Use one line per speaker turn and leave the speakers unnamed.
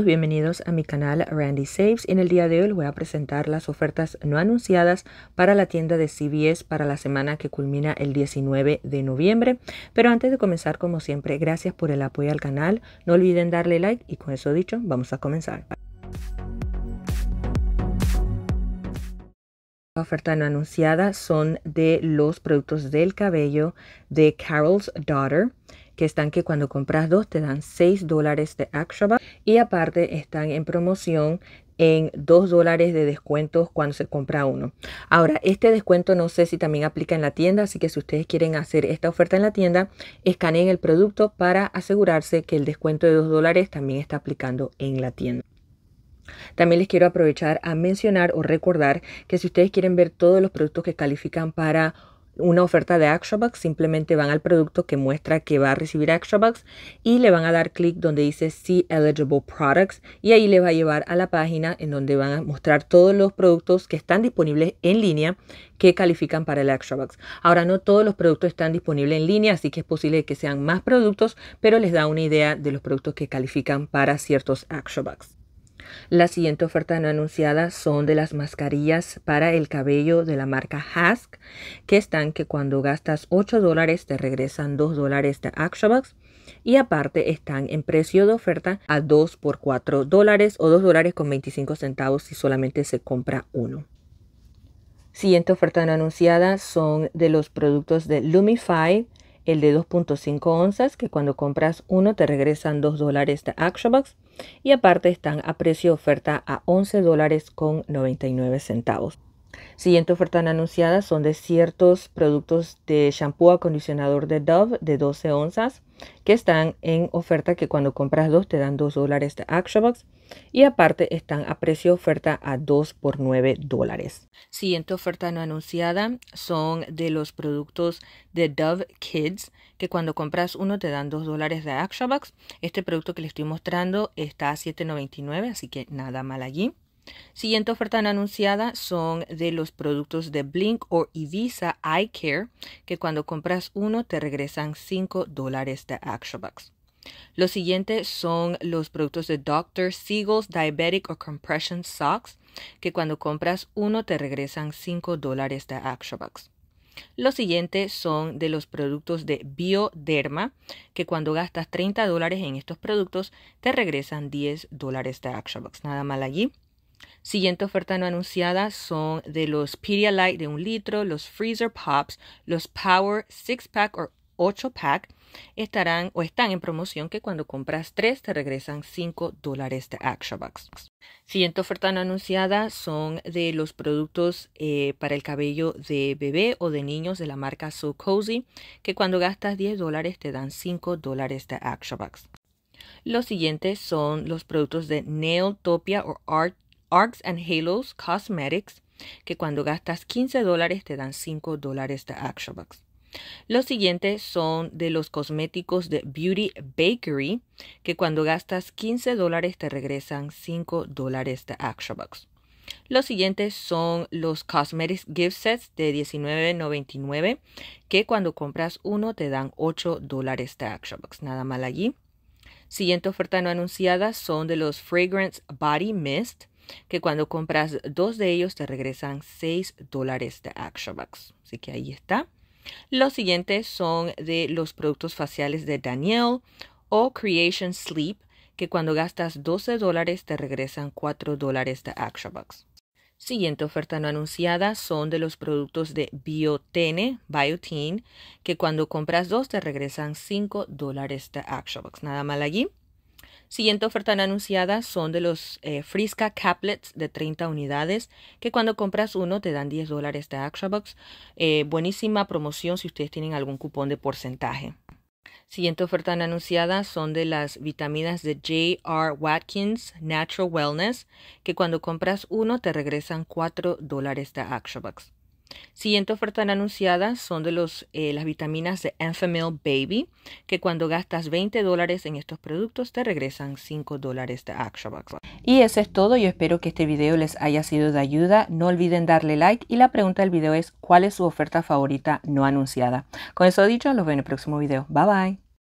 Bienvenidos a mi canal Randy Saves en el día de hoy les voy a presentar las ofertas no anunciadas para la tienda de CVS para la semana que culmina el 19 de noviembre. Pero antes de comenzar, como siempre, gracias por el apoyo al canal. No olviden darle like y con eso dicho, vamos a comenzar. La oferta no anunciada son de los productos del cabello de Carol's Daughter, que están que cuando compras dos te dan 6 dólares de Acrobat y aparte están en promoción en 2 dólares de descuentos cuando se compra uno. Ahora, este descuento no sé si también aplica en la tienda, así que si ustedes quieren hacer esta oferta en la tienda, escaneen el producto para asegurarse que el descuento de 2 dólares también está aplicando en la tienda. También les quiero aprovechar a mencionar o recordar que si ustedes quieren ver todos los productos que califican para una oferta de ActionBucks, simplemente van al producto que muestra que va a recibir ActionBucks y le van a dar clic donde dice See Eligible Products y ahí les va a llevar a la página en donde van a mostrar todos los productos que están disponibles en línea que califican para el ActionBucks. Ahora no todos los productos están disponibles en línea, así que es posible que sean más productos, pero les da una idea de los productos que califican para ciertos ActionBucks. La siguiente oferta no anunciada son de las mascarillas para el cabello de la marca Hask, que están que cuando gastas 8 dólares te regresan 2 dólares de ActionBox. Y aparte están en precio de oferta a 2 por 4 dólares o 2 dólares con 25 centavos si solamente se compra uno. Siguiente oferta no anunciada son de los productos de Lumify el de 2.5 onzas, que cuando compras uno te regresan 2 dólares de ActionBox, y aparte están a precio de oferta a 11 dólares con 99 centavos. Siguiente oferta anunciada son de ciertos productos de shampoo acondicionador de Dove de 12 onzas que están en oferta que cuando compras dos te dan 2 dólares de ActionBox y aparte están a precio oferta a 2 por 9 dólares. Siguiente oferta no anunciada son de los productos de Dove Kids que cuando compras uno te dan 2 dólares de ActionBox. Este producto que les estoy mostrando está a $7.99 así que nada mal allí. Siguiente oferta anunciada son de los productos de Blink o Ibiza Eye Care, que cuando compras uno te regresan 5 dólares de actionbox Los siguientes son los productos de Doctor Siegel's Diabetic or Compression Socks, que cuando compras uno te regresan 5 dólares de ActionBucks. Los siguientes son de los productos de Bioderma, que cuando gastas 30 dólares en estos productos te regresan 10 dólares de ActionBox. Nada mal allí. Siguiente oferta no anunciada son de los Pedialyte de un litro, los Freezer Pops, los Power Six Pack o 8 Pack estarán o están en promoción que cuando compras 3 te regresan 5 dólares de ActionBox. Siguiente oferta no anunciada son de los productos eh, para el cabello de bebé o de niños de la marca So Cozy que cuando gastas 10 dólares te dan 5 dólares de ActionBox. Los siguientes son los productos de Nailtopia o Art Arcs and Halos Cosmetics, que cuando gastas 15 dólares te dan 5 dólares de Action Bucks. Los siguientes son de los cosméticos de Beauty Bakery, que cuando gastas 15 dólares te regresan 5 dólares de Action Bucks. Los siguientes son los Cosmetics Gift Sets de $19.99, que cuando compras uno te dan 8 dólares de Action Bucks. Nada mal allí. Siguiente oferta no anunciada son de los Fragrance Body Mist, que cuando compras dos de ellos te regresan 6 dólares de bucks Así que ahí está. Los siguientes son de los productos faciales de Daniel o Creation Sleep, que cuando gastas 12 dólares te regresan 4 dólares de box Siguiente oferta no anunciada son de los productos de Biotene, Biotin, que cuando compras dos te regresan 5 dólares de Actionbox. Nada mal allí. Siguiente oferta anunciada son de los eh, Frisca Caplets de 30 unidades, que cuando compras uno te dan 10 dólares de actionbox eh, buenísima promoción si ustedes tienen algún cupón de porcentaje. Siguiente oferta anunciada son de las vitaminas de J.R. Watkins Natural Wellness, que cuando compras uno te regresan 4 dólares de actionbox Siguiente oferta anunciada son de los, eh, las vitaminas de Enfamil Baby, que cuando gastas 20 dólares en estos productos te regresan 5 dólares de ActionBox. Y eso es todo, yo espero que este video les haya sido de ayuda. No olviden darle like y la pregunta del video es ¿cuál es su oferta favorita no anunciada? Con eso dicho, los veo en el próximo video. Bye bye.